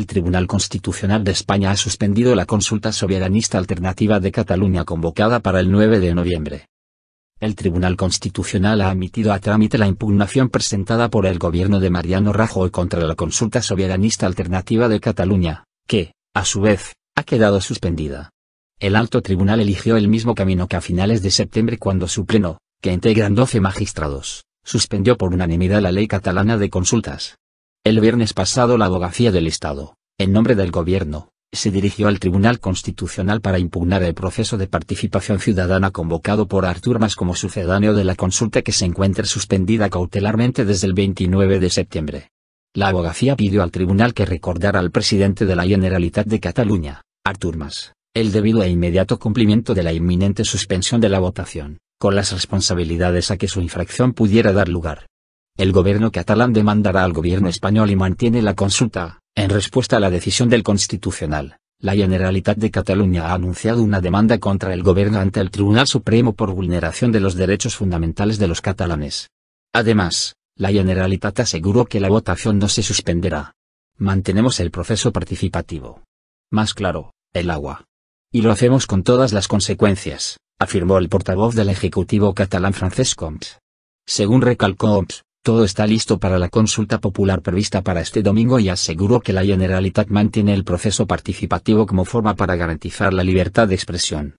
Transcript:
El Tribunal Constitucional de España ha suspendido la consulta soberanista alternativa de Cataluña convocada para el 9 de noviembre. El Tribunal Constitucional ha admitido a trámite la impugnación presentada por el gobierno de Mariano Rajoy contra la consulta soberanista alternativa de Cataluña, que, a su vez, ha quedado suspendida. El alto tribunal eligió el mismo camino que a finales de septiembre cuando su pleno, que integran 12 magistrados, suspendió por unanimidad la ley catalana de consultas. El viernes pasado la Abogacía del Estado, en nombre del Gobierno, se dirigió al Tribunal Constitucional para impugnar el proceso de participación ciudadana convocado por Artur Mas como sucedáneo de la consulta que se encuentra suspendida cautelarmente desde el 29 de septiembre. La abogacía pidió al tribunal que recordara al presidente de la Generalitat de Cataluña, Artur Mas, el debido e inmediato cumplimiento de la inminente suspensión de la votación, con las responsabilidades a que su infracción pudiera dar lugar. El gobierno catalán demandará al gobierno español y mantiene la consulta. En respuesta a la decisión del Constitucional, la Generalitat de Cataluña ha anunciado una demanda contra el gobierno ante el Tribunal Supremo por vulneración de los derechos fundamentales de los catalanes. Además, la Generalitat aseguró que la votación no se suspenderá. Mantenemos el proceso participativo. Más claro, el agua. Y lo hacemos con todas las consecuencias, afirmó el portavoz del Ejecutivo catalán francés Oms. Según recalcó Oms, todo está listo para la consulta popular prevista para este domingo y aseguró que la Generalitat mantiene el proceso participativo como forma para garantizar la libertad de expresión.